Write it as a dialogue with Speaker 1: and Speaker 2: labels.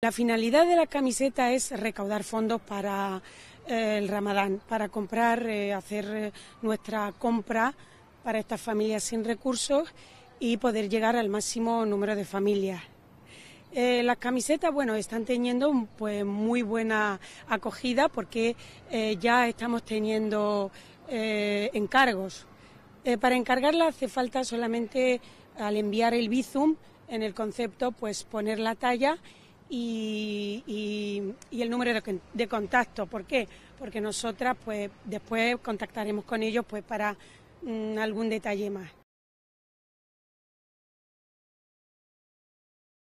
Speaker 1: La finalidad de la camiseta es recaudar fondos para eh, el ramadán, para comprar, eh, hacer eh, nuestra compra para estas familias sin recursos y poder llegar al máximo número de familias. las camisetas, bueno, están teniendo pues muy buena acogida porque ya estamos teniendo encargos. para encargarla hace falta solamente al enviar el bizum en el concepto, pues poner la talla y, y, el número de, de, contacto. ¿Por qué? Porque nosotras pues después contactaremos con ellos pues para mm, algún detalle más.